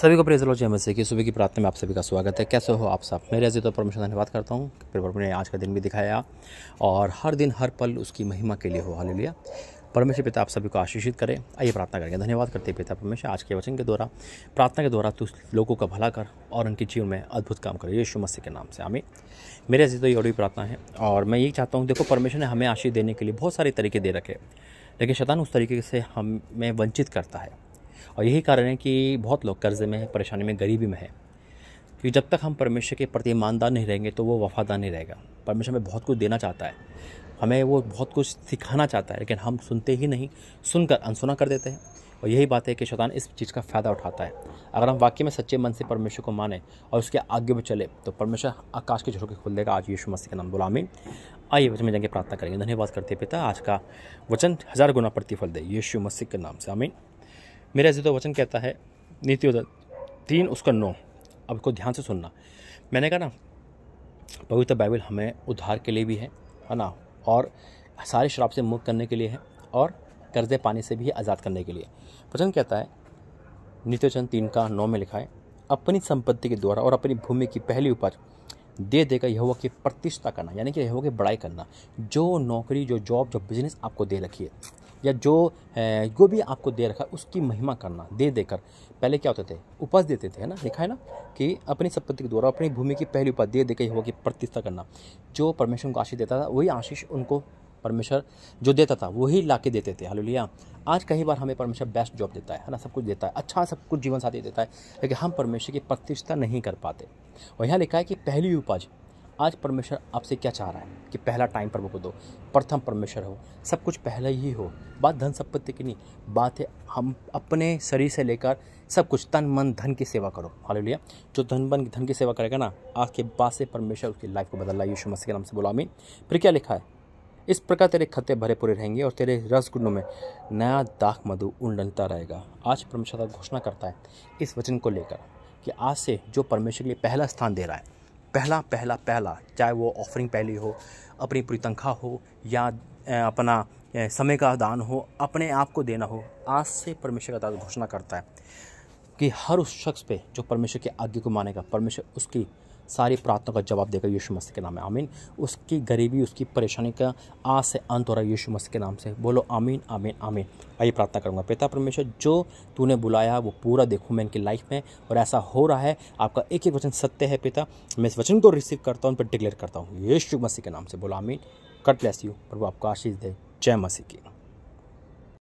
सभी को प्रेजलो जय मसीह की सुबह की प्रार्थना में आप सभी का स्वागत है कैसे हो आप सब मेरे रजी तो परमेश्वर धन्यवाद करता हूँ प्रभु ने आज का दिन भी दिखाया और हर दिन हर पल उसकी महिमा के लिए हो हाल लिया परमेश्वर पिता आप सभी को आशीषित करें आइए प्रार्थना करेंगे धन्यवाद करते हैं पिता परमेश्वर आज के वचन के द्वारा प्रार्थना के द्वारा तू लोगों का भला कर और उनके जीवन में अद्भुत काम कर यीशु मसीह के नाम से आमीन मेरे अजीत तो ये और भी प्रार्थना है और मैं यही चाहता हूँ देखो परमेश्वर ने हमें आशीष देने के लिए बहुत सारे तरीके दे रखे लेकिन शैतान उस तरीके से हमें वंचित करता है और यही कारण है कि बहुत लोग कर्ज़े में है परेशानी में गरीबी में है क्योंकि जब तक हम परमेश्वर के प्रति ईमानदार नहीं रहेंगे तो वो वफादार नहीं रहेगा परमेश्वर हमें बहुत कुछ देना चाहता है हमें वो बहुत कुछ सिखाना चाहता है लेकिन हम सुनते ही नहीं सुनकर अनसुना कर देते हैं और यही बात है कि शैतान इस चीज़ का फ़ायदा उठाता है अगर हम वाक्य में सच्चे मन से परमेश्वर को माने और उसके आगे में चले तो परमेश्वर आकाश के के खोल देगा आज यीशु मसीह का नाम बुलामी आइए वचन में जाके प्रार्थना करेंगे धन्यवाद करते पिता आज का वचन हज़ार गुना प्रतिफल दे यीशु मसीह के नाम से आमीन मेरा जिद वचन कहता है नीतियोदत्त तीन उसका नौ अब इसको ध्यान से सुनना मैंने कहा ना पवित्र बाइबल हमें उद्धार के लिए भी है है ना और सारे शराब से मुक्त करने के लिए है और कर्जे पाने से भी आज़ाद करने के लिए वचन कहता है वचन तीन का नौ में लिखा है अपनी संपत्ति के द्वारा और अपनी भूमि की पहली उपज दे देकर हुआ की प्रतिष्ठा करना यानी कि हुआ की बड़ाई करना जो नौकरी जो जॉब जो बिजनेस आपको दे रखी है या जो जो भी आपको दे रखा है उसकी महिमा करना दे देकर पहले क्या होते थे उपज देते थे है ना लिखा है ना कि अपनी संपत्ति के द्वारा अपनी भूमि की पहली उपज दे देकर होगा कि प्रतिष्ठा करना जो परमेश्वर को आशीष देता था वही आशीष उनको परमेश्वर जो देता था वही ला के देते थे हालेलुया आज कई बार हमें परमेश्वर बेस्ट जॉब देता है ना सब कुछ देता है अच्छा सब कुछ जीवन साथी देता है लेकिन हम परमेश्वर की प्रतिष्ठा नहीं कर पाते और यहाँ लिखा है कि पहली उपज आज परमेश्वर आपसे क्या चाह रहा है कि पहला टाइम प्रभु को दो प्रथम परमेश्वर हो सब कुछ पहले ही हो बात धन संपत्ति की नहीं बात है हम अपने शरीर से लेकर सब कुछ तन मन धन की सेवा करो लिया जो धन मन धन की सेवा करेगा ना आज के बाद से परमेश्वर उसकी लाइफ को बदल रहा है यीशु मसीह के नाम से बोला मैं फिर क्या लिखा है इस प्रकार तेरे खत्ते भरे पूरे रहेंगे और तेरे रसगुंडों में नया दाख मधु उंडलता रहेगा आज परमेश्वर घोषणा करता है इस वचन को लेकर कि आज से जो परमेश्वर के लिए पहला स्थान दे रहा है पहला पहला पहला चाहे वो ऑफरिंग पहली हो अपनी पूरी तनख्वाह हो या अपना समय का दान हो अपने आप को देना हो आज से परमेश्वर का दान घोषणा करता है कि हर उस शख्स पे जो परमेश्वर के आज्ञा को मानेगा परमेश्वर उसकी सारी प्रार्थना का जवाब देगा यीशु मसीह के नाम में आमीन उसकी गरीबी उसकी परेशानी का आज से अंत हो रहा है यीशु मसीह के नाम से बोलो आमीन आमीन आमीन आइए प्रार्थना करूँगा पिता परमेश्वर जो तूने बुलाया वो पूरा देखूँ मैं इनकी लाइफ में और ऐसा हो रहा है आपका एक एक वचन सत्य है पिता मैं इस वचन को रिसीव करता हूँ उन पर डिक्लेयर करता हूँ यीशु मसीह के नाम से बोलो आमीन कट ब्लेस यू प्रभु आपका आशीष दे जय मसीह की